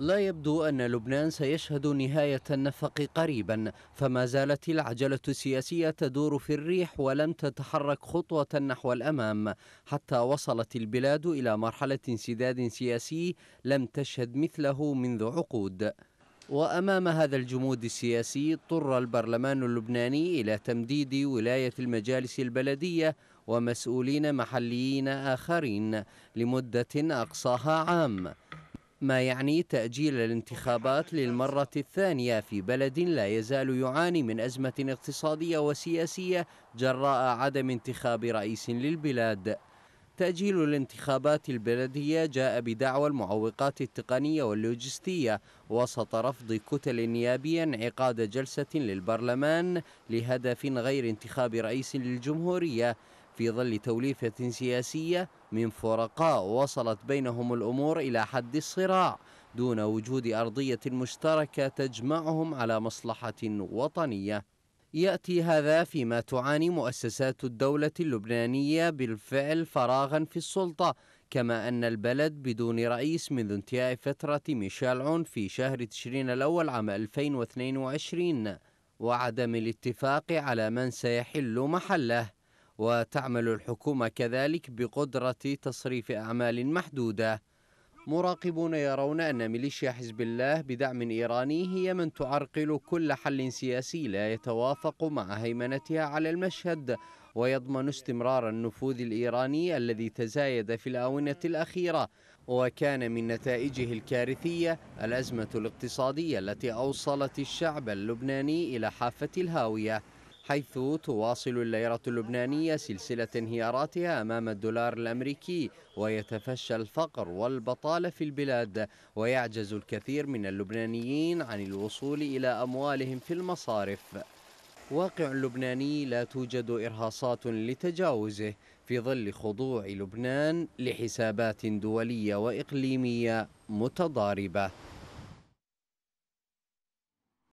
لا يبدو أن لبنان سيشهد نهاية النفق قريبا فما زالت العجلة السياسية تدور في الريح ولم تتحرك خطوة نحو الأمام حتى وصلت البلاد إلى مرحلة انسداد سياسي لم تشهد مثله منذ عقود وأمام هذا الجمود السياسي اضطر البرلمان اللبناني إلى تمديد ولاية المجالس البلدية ومسؤولين محليين آخرين لمدة أقصاها عام ما يعني تأجيل الانتخابات للمرة الثانية في بلد لا يزال يعاني من أزمة اقتصادية وسياسية جراء عدم انتخاب رئيس للبلاد. تأجيل الانتخابات البلدية جاء بدعوى المعوقات التقنية واللوجستية وسط رفض كتل نيابية انعقاد جلسة للبرلمان لهدف غير انتخاب رئيس للجمهورية في ظل توليفة سياسية من فرقاء وصلت بينهم الأمور إلى حد الصراع دون وجود أرضية مشتركة تجمعهم على مصلحة وطنية يأتي هذا فيما تعاني مؤسسات الدولة اللبنانية بالفعل فراغا في السلطة كما أن البلد بدون رئيس منذ انتهاء فترة ميشيل عون في شهر تشرين الأول عام 2022 وعدم الاتفاق على من سيحل محله وتعمل الحكومة كذلك بقدرة تصريف أعمال محدودة مراقبون يرون أن ميليشيا حزب الله بدعم إيراني هي من تعرقل كل حل سياسي لا يتوافق مع هيمنتها على المشهد ويضمن استمرار النفوذ الإيراني الذي تزايد في الآونة الأخيرة وكان من نتائجه الكارثية الأزمة الاقتصادية التي أوصلت الشعب اللبناني إلى حافة الهاوية حيث تواصل الليرة اللبنانية سلسلة انهياراتها أمام الدولار الأمريكي ويتفشى الفقر والبطالة في البلاد ويعجز الكثير من اللبنانيين عن الوصول إلى أموالهم في المصارف واقع لبناني لا توجد إرهاصات لتجاوزه في ظل خضوع لبنان لحسابات دولية وإقليمية متضاربة